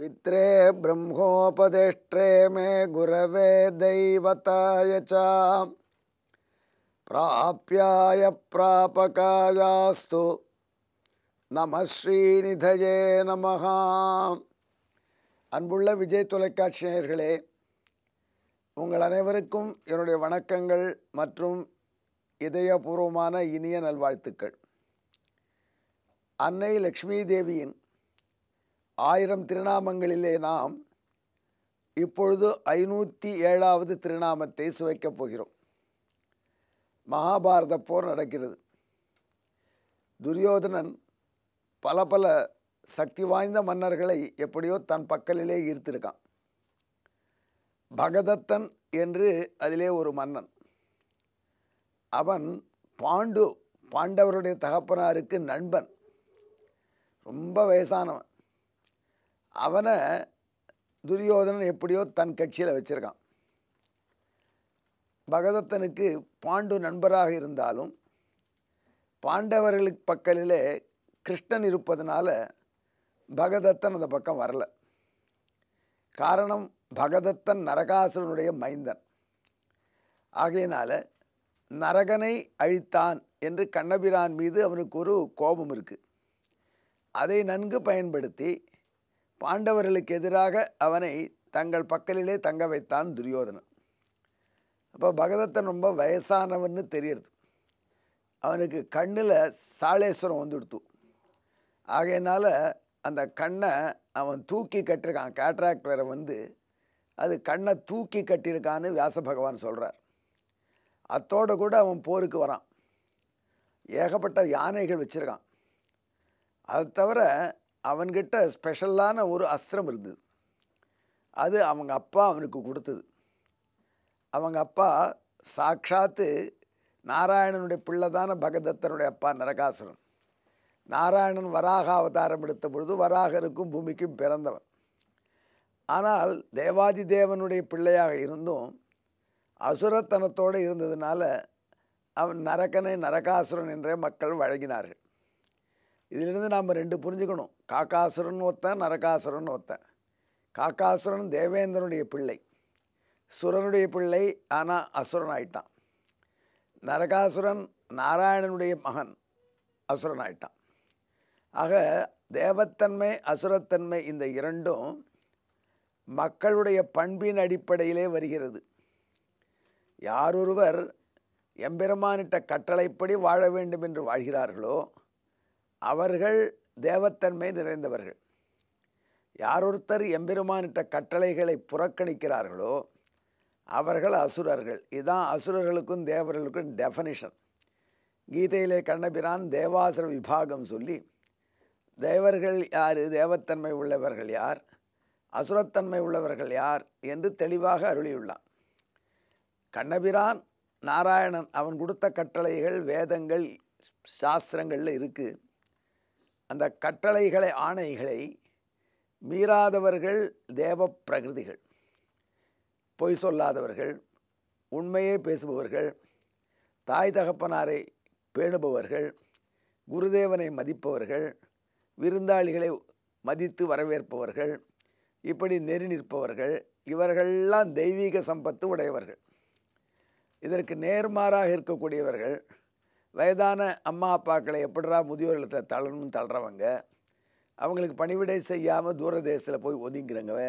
பித்ரே ब्रह्मोपदेष्ट्रे மே குரவே दैवताय च प्राप्याय நமஸ்ரீநிதயே நம அன்புள்ள விஜய் தொலைக்காட்சி நேயர்களே உங்கள் அனைவருக்கும் என்னுடைய வணக்கங்கள் மற்றும் இதயபூர்வமான இனிய நல்வாழ்த்துக்கள் அன்னை லக்ஷ்மி தேவியின் ஆயிரம் திருநாமங்களிலே நாம் இப்பொழுது ஐநூற்றி ஏழாவது திருநாமத்தை சுவைக்கப் போகிறோம் மகாபாரத போர் நடக்கிறது துரியோதனன் பல பல சக்தி வாய்ந்த மன்னர்களை எப்படியோ தன் பக்கலிலே ஈர்த்திருக்கான் பகதத்தன் என்று அதிலே ஒரு மன்னன் அவன் பாண்டு பாண்டவருடைய தகப்பனாருக்கு நண்பன் ரொம்ப வயசானவன் அவனை துரியோதனன் எப்படியோ தன் கட்சியில் வச்சுருக்கான் பகதத்தனுக்கு பாண்டு நண்பராக இருந்தாலும் பாண்டவர்களுக்கு பக்கலிலே கிருஷ்ணன் இருப்பதனால பகதத்தன் அந்த பக்கம் வரலை காரணம் பகதத்தன் நரகாசுரனுடைய மைந்தன் ஆகையினால நரகனை அழித்தான் என்று கண்ணபிரான் மீது அவனுக்கு ஒரு கோபம் இருக்குது அதை நன்கு பயன்படுத்தி பாண்டவர்களுக்கு எதிராக அவனை தங்கள் பக்கலிலே தங்க வைத்தான் துரியோதனன் அப்போ பகதத்தன் ரொம்ப வயசானவன் தெரியறது அவனுக்கு கண்ணில் சாலேஸ்வரம் வந்துடுத்து ஆகையினால் அந்த கண்ணை அவன் தூக்கி கட்டிருக்கான் கேட்ராக்ட் வேற வந்து அது கண்ணை தூக்கி கட்டியிருக்கான்னு வியாச பகவான் சொல்கிறார் அத்தோடு கூட அவன் போருக்கு வரான் ஏகப்பட்ட யானைகள் வச்சுருக்கான் அதை தவிர அவன்கிட்ட ஸ்பெஷலான ஒரு அஸ்திரம் இருந்தது அது அவங்க அப்பா அவனுக்கு கொடுத்தது அவங்க அப்பா சாட்சாத்து நாராயணனுடைய பிள்ளைதான பகதத்தனுடைய அப்பா நரகாசுரன் நாராயணன் வராக அவதாரம் எடுத்த பொழுது வராக இருக்கும் பூமிக்கும் பிறந்தவன் ஆனால் தேவாதி தேவனுடைய பிள்ளையாக இருந்தும் அசுரத்தனத்தோடு இருந்ததுனால அவன் நரகனை நரகாசுரன் என்றே மக்கள் வழங்கினார்கள் இதிலிருந்து நாம் ரெண்டு புரிஞ்சுக்கணும் காக்காசுரன் ஒருத்தன் நரகாசுரன் ஒருத்தன் காக்காசுரன் தேவேந்திரனுடைய பிள்ளை சுரனுடைய பிள்ளை ஆனால் அசுரன் ஆயிட்டான் நரகாசுரன் நாராயணனுடைய மகன் அசுரன் ஆயிட்டான் ஆக தேவத்தன்மை அசுரத்தன்மை இந்த இரண்டும் மக்களுடைய பண்பின் அடிப்படையிலே வருகிறது யாரொருவர் எம்பெருமானிட்ட கட்டளைப்படி வாழ வேண்டும் என்று வாழ்கிறார்களோ அவர்கள் தேவத்தன்மை நிறைந்தவர்கள் யாரொருத்தர் எம்பெருமானிட்ட கட்டளைகளை புறக்கணிக்கிறார்களோ அவர்கள் அசுரர்கள் இதான் அசுரர்களுக்கும் தேவர்களுக்கும் டெஃபனிஷன் கீதையிலே கண்ணபிரான் தேவாசுர விபாகம் சொல்லி தேவர்கள் யார் தேவத்தன்மை உள்ளவர்கள் யார் அசுரத்தன்மை உள்ளவர்கள் யார் என்று தெளிவாக அருளியுள்ளான் கண்ணபிரான் நாராயணன் அவன் கொடுத்த கட்டளைகள் வேதங்கள் சாஸ்திரங்களில் இருக்குது அந்த கட்டளைகளை ஆணைகளை மீறாதவர்கள் தேவ பிரகிருதிகள் பொய் சொல்லாதவர்கள் உண்மையே பேசுபவர்கள் தாய் தகப்பனாரை பேணுபவர்கள் குருதேவனை மதிப்பவர்கள் விருந்தாளிகளை மதித்து வரவேற்பவர்கள் இப்படி நெறி நிற்பவர்கள் இவர்களெல்லாம் தெய்வீக சம்பத்து உடையவர்கள் இதற்கு நேர்மாறாக இருக்கக்கூடியவர்கள் வயதான அம்மா அப்பாக்களை எப்படிரா முதியோர் இல்லத்தில் தளரணும்னு தள்ளுறவங்க அவங்களுக்கு பணிவிடை செய்யாமல் தூர தேசத்தில் போய் ஒதுங்கிறவங்க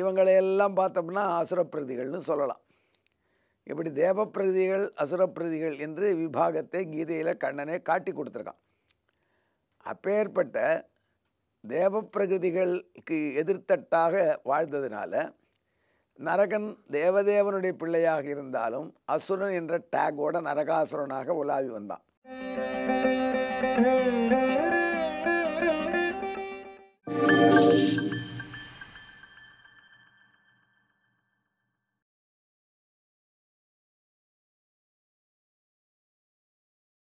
இவங்களையெல்லாம் பார்த்தோம்னா அசுரப்பிரதிகள்னு சொல்லலாம் இப்படி தேவப்பிரதிகள் அசுரப்பிரதிகள் என்று விபாகத்தை கீதையில் கண்ணனே காட்டி கொடுத்துருக்கான் அப்பேற்பட்ட தேவப்பிரகிருதிகளுக்கு எதிர்த்தட்டாக வாழ்ந்ததுனால நரகன் தேவதேவனுடைய பிள்ளையாக இருந்தாலும் அசுரன் என்ற டேகோட நரகாசுரனாக உலாவி வந்தான் Thank you.